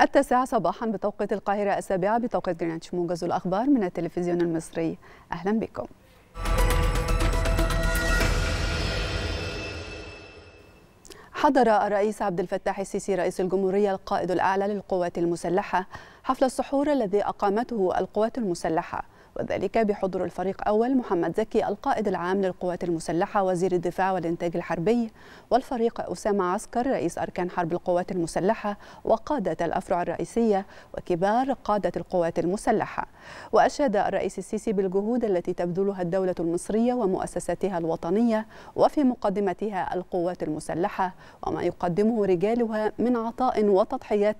التاسعة صباحا بتوقيت القاهرة السابعة بتوقيت جرينتش موجز الأخبار من التلفزيون المصري أهلا بكم حضر الرئيس عبد الفتاح السيسي رئيس الجمهورية القائد الأعلى للقوات المسلحة حفل السحور الذي أقامته القوات المسلحة وذلك بحضور الفريق أول محمد زكي القائد العام للقوات المسلحة وزير الدفاع والإنتاج الحربي والفريق أسامة عسكر رئيس أركان حرب القوات المسلحة وقادة الأفرع الرئيسية وكبار قادة القوات المسلحة وأشاد الرئيس السيسي بالجهود التي تبذلها الدولة المصرية ومؤسساتها الوطنية وفي مقدمتها القوات المسلحة وما يقدمه رجالها من عطاء وتضحيات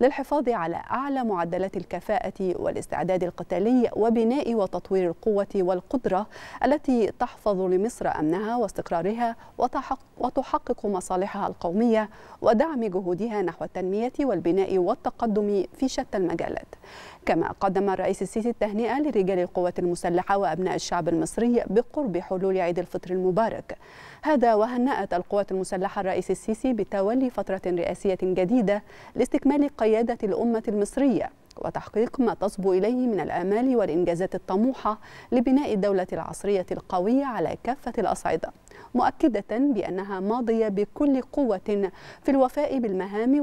للحفاظ على أعلى معدلات الكفاءة والاستعداد القتالي وب بناء وتطوير القوة والقدرة التي تحفظ لمصر أمنها واستقرارها وتحقق مصالحها القومية ودعم جهودها نحو التنمية والبناء والتقدم في شتى المجالات كما قدم الرئيس السيسي التهنئة لرجال القوات المسلحة وأبناء الشعب المصري بقرب حلول عيد الفطر المبارك هذا وهنأت القوات المسلحة الرئيس السيسي بتولي فترة رئاسية جديدة لاستكمال قيادة الأمة المصرية وتحقيق ما تصبو إليه من الآمال والإنجازات الطموحة لبناء الدولة العصرية القوية على كافة الأصعدة مؤكدة بأنها ماضية بكل قوة في الوفاء بالمهام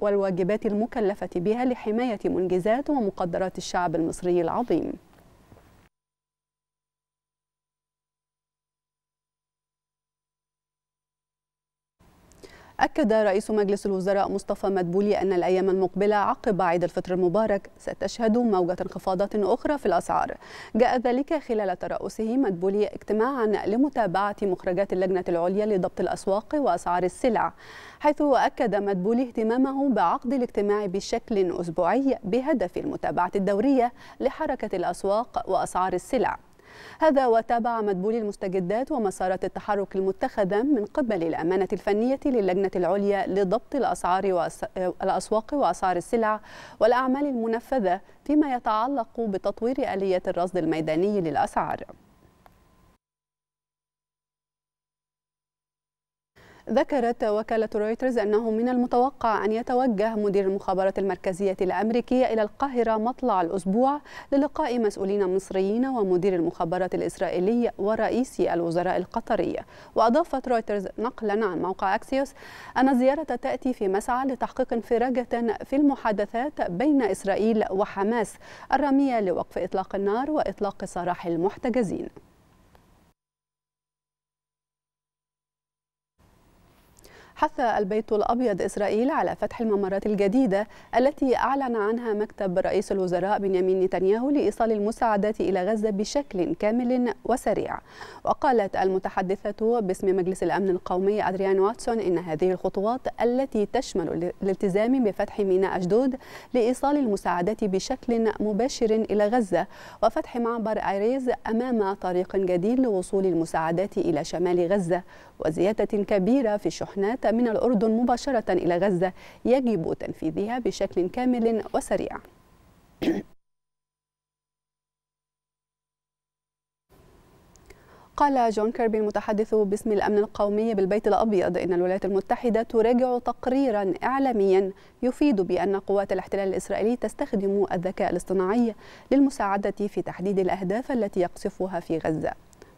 والواجبات المكلفة بها لحماية منجزات ومقدرات الشعب المصري العظيم أكد رئيس مجلس الوزراء مصطفى مدبولي أن الأيام المقبلة عقب عيد الفطر المبارك ستشهد موجة انخفاضات أخرى في الأسعار جاء ذلك خلال ترأسه مدبولي اجتماعا لمتابعة مخرجات اللجنة العليا لضبط الأسواق وأسعار السلع حيث أكد مدبولي اهتمامه بعقد الاجتماع بشكل أسبوعي بهدف المتابعة الدورية لحركة الأسواق وأسعار السلع هذا وتابع مدبولي المستجدات ومسارات التحرك المتخذة من قبل الأمانة الفنية للجنة العليا لضبط الأسعار والأسواق وأسعار السلع والأعمال المنفذة فيما يتعلق بتطوير آلية الرصد الميداني للأسعار ذكرت وكالة رويترز أنه من المتوقع أن يتوجه مدير المخابرات المركزية الأمريكية إلى القاهرة مطلع الأسبوع للقاء مسؤولين مصريين ومدير المخابرات الإسرائيلي ورئيس الوزراء القطري وأضافت رويترز نقلا عن موقع أكسيوس أن الزيارة تأتي في مسعى لتحقيق انفراجة في المحادثات بين إسرائيل وحماس الرامية لوقف إطلاق النار وإطلاق سراح المحتجزين حث البيت الأبيض إسرائيل على فتح الممرات الجديدة التي أعلن عنها مكتب رئيس الوزراء بنيامين نتنياهو لإيصال المساعدات إلى غزة بشكل كامل وسريع وقالت المتحدثة باسم مجلس الأمن القومي أدريان واتسون إن هذه الخطوات التي تشمل الالتزام بفتح ميناء أشدود لإيصال المساعدات بشكل مباشر إلى غزة وفتح معبر أريز أمام طريق جديد لوصول المساعدات إلى شمال غزة وزيادة كبيرة في الشحنات من الأردن مباشرة إلى غزة يجب تنفيذها بشكل كامل وسريع قال جون كيربي المتحدث باسم الأمن القومي بالبيت الأبيض إن الولايات المتحدة تراجع تقريرا إعلاميا يفيد بأن قوات الاحتلال الإسرائيلي تستخدم الذكاء الاصطناعي للمساعدة في تحديد الأهداف التي يقصفها في غزة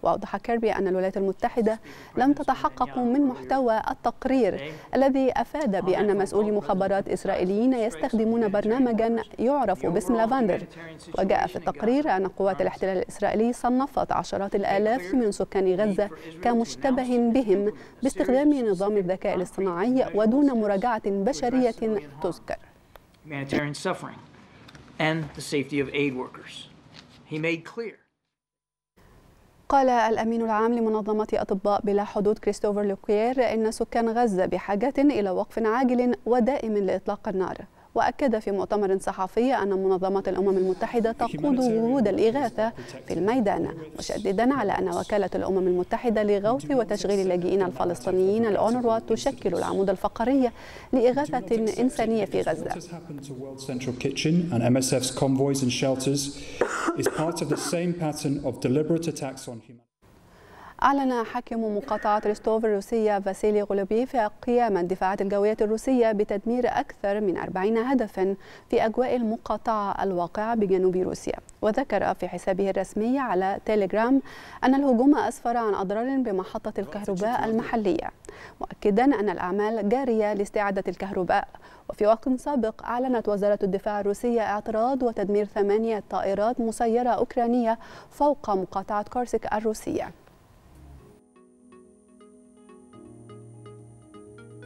وأوضح كيربي أن الولايات المتحدة لم تتحقق من محتوى التقرير الذي أفاد بأن مسؤولي مخابرات إسرائيليين يستخدمون برنامجا يعرف باسم لافاندر وجاء في التقرير أن قوات الاحتلال الإسرائيلي صنفت عشرات الآلاف من سكان غزة كمشتبه بهم باستخدام نظام الذكاء الاصطناعي ودون مراجعة بشرية تذكر humanitarian suffering and the safety of aid workers. He made clear قال الأمين العام لمنظمة أطباء بلا حدود كريستوفر لوكير إن سكان غزة بحاجة إلى وقف عاجل ودائم لإطلاق النار وأكد في مؤتمر صحفي أن منظمة الأمم المتحدة تقود وجود الإغاثة في الميدان مشددا على أن وكالة الأمم المتحدة لغوث وتشغيل اللاجئين الفلسطينيين الأونروا تشكل العمود الفقري لإغاثة إنسانية في غزة is part of the same pattern of deliberate attacks on humanity. أعلن حاكم مقاطعة ريستوف الروسية فاسيلي غولوبيف قيام الدفاعات الجوية الروسية بتدمير أكثر من 40 هدفا في أجواء المقاطعة الواقعة بجنوب روسيا وذكر في حسابه الرسمي على تيليجرام أن الهجوم أسفر عن أضرار بمحطة الكهرباء المحلية مؤكدا أن الأعمال جارية لاستعادة الكهرباء وفي وقت سابق أعلنت وزارة الدفاع الروسية اعتراض وتدمير ثمانية طائرات مسيرة أوكرانية فوق مقاطعة كورسك الروسية